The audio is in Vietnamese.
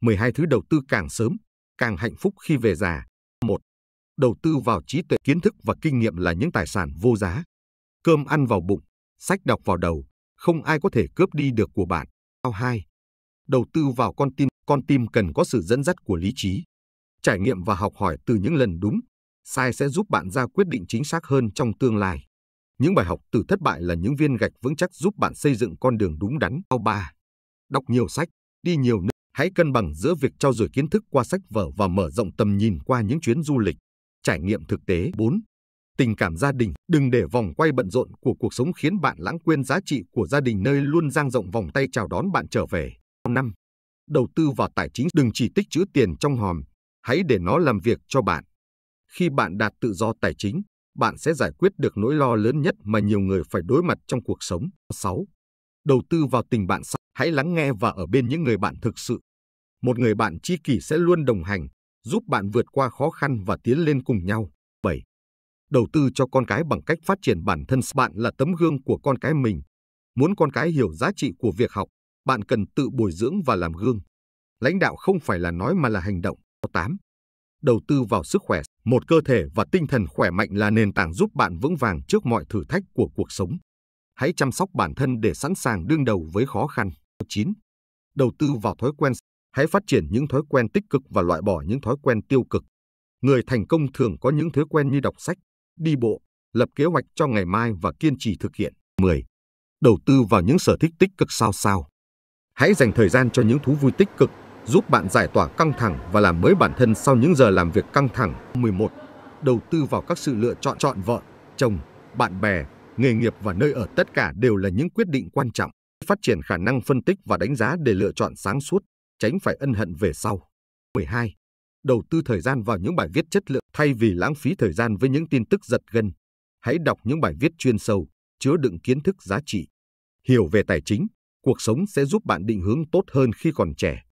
12 thứ đầu tư càng sớm, càng hạnh phúc khi về già. 1. Đầu tư vào trí tuệ, kiến thức và kinh nghiệm là những tài sản vô giá. Cơm ăn vào bụng, sách đọc vào đầu, không ai có thể cướp đi được của bạn. Ao 2. Đầu tư vào con tim, con tim cần có sự dẫn dắt của lý trí. Trải nghiệm và học hỏi từ những lần đúng, sai sẽ giúp bạn ra quyết định chính xác hơn trong tương lai. Những bài học từ thất bại là những viên gạch vững chắc giúp bạn xây dựng con đường đúng đắn. Ao 3. Đọc nhiều sách, đi nhiều nơi hãy cân bằng giữa việc trau dồi kiến thức qua sách vở và mở rộng tầm nhìn qua những chuyến du lịch, trải nghiệm thực tế. 4. Tình cảm gia đình, đừng để vòng quay bận rộn của cuộc sống khiến bạn lãng quên giá trị của gia đình nơi luôn dang rộng vòng tay chào đón bạn trở về. 5. Đầu tư vào tài chính, đừng chỉ tích trữ tiền trong hòm, hãy để nó làm việc cho bạn. Khi bạn đạt tự do tài chính, bạn sẽ giải quyết được nỗi lo lớn nhất mà nhiều người phải đối mặt trong cuộc sống. 6 đầu tư vào tình bạn sau. Hãy lắng nghe và ở bên những người bạn thực sự. Một người bạn tri kỷ sẽ luôn đồng hành, giúp bạn vượt qua khó khăn và tiến lên cùng nhau. 7. Đầu tư cho con cái bằng cách phát triển bản thân. Bạn là tấm gương của con cái mình. Muốn con cái hiểu giá trị của việc học, bạn cần tự bồi dưỡng và làm gương. Lãnh đạo không phải là nói mà là hành động. 8. Đầu tư vào sức khỏe. Một cơ thể và tinh thần khỏe mạnh là nền tảng giúp bạn vững vàng trước mọi thử thách của cuộc sống hãy chăm sóc bản thân để sẵn sàng đương đầu với khó khăn. 9. Đầu tư vào thói quen, hãy phát triển những thói quen tích cực và loại bỏ những thói quen tiêu cực. Người thành công thường có những thói quen như đọc sách, đi bộ, lập kế hoạch cho ngày mai và kiên trì thực hiện. 10. Đầu tư vào những sở thích tích cực sao sao. Hãy dành thời gian cho những thú vui tích cực, giúp bạn giải tỏa căng thẳng và làm mới bản thân sau những giờ làm việc căng thẳng. 11. Đầu tư vào các sự lựa chọn chọn vợ, chồng, bạn bè, nghề nghiệp và nơi ở tất cả đều là những quyết định quan trọng, phát triển khả năng phân tích và đánh giá để lựa chọn sáng suốt, tránh phải ân hận về sau. 12. Đầu tư thời gian vào những bài viết chất lượng thay vì lãng phí thời gian với những tin tức giật gân. Hãy đọc những bài viết chuyên sâu, chứa đựng kiến thức giá trị. Hiểu về tài chính, cuộc sống sẽ giúp bạn định hướng tốt hơn khi còn trẻ.